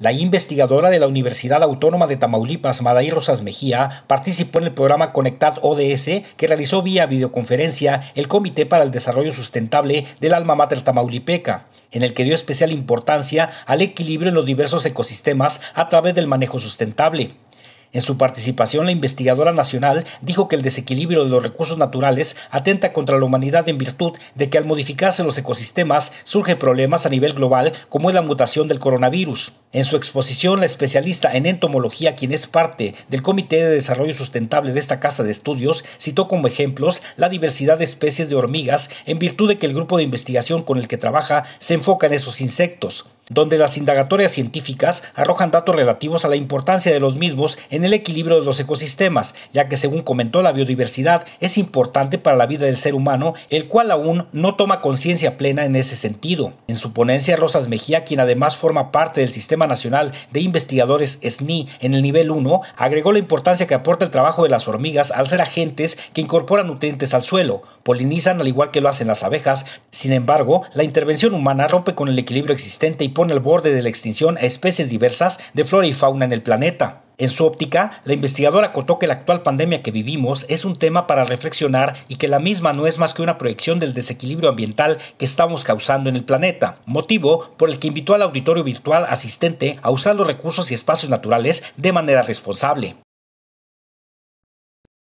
La investigadora de la Universidad Autónoma de Tamaulipas, Madaí Rosas Mejía, participó en el programa Conectad ODS que realizó vía videoconferencia el Comité para el Desarrollo Sustentable del Alma Mater Tamaulipeca, en el que dio especial importancia al equilibrio en los diversos ecosistemas a través del manejo sustentable. En su participación, la investigadora nacional dijo que el desequilibrio de los recursos naturales atenta contra la humanidad en virtud de que al modificarse los ecosistemas surgen problemas a nivel global como es la mutación del coronavirus. En su exposición, la especialista en entomología, quien es parte del Comité de Desarrollo Sustentable de esta Casa de Estudios, citó como ejemplos la diversidad de especies de hormigas en virtud de que el grupo de investigación con el que trabaja se enfoca en esos insectos, donde las indagatorias científicas arrojan datos relativos a la importancia de los mismos en el equilibrio de los ecosistemas, ya que según comentó la biodiversidad es importante para la vida del ser humano, el cual aún no toma conciencia plena en ese sentido. En su ponencia, Rosas Mejía, quien además forma parte del sistema Nacional de Investigadores SNI en el nivel 1 agregó la importancia que aporta el trabajo de las hormigas al ser agentes que incorporan nutrientes al suelo, polinizan al igual que lo hacen las abejas, sin embargo, la intervención humana rompe con el equilibrio existente y pone al borde de la extinción a especies diversas de flora y fauna en el planeta. En su óptica, la investigadora acotó que la actual pandemia que vivimos es un tema para reflexionar y que la misma no es más que una proyección del desequilibrio ambiental que estamos causando en el planeta, motivo por el que invitó al auditorio virtual asistente a usar los recursos y espacios naturales de manera responsable.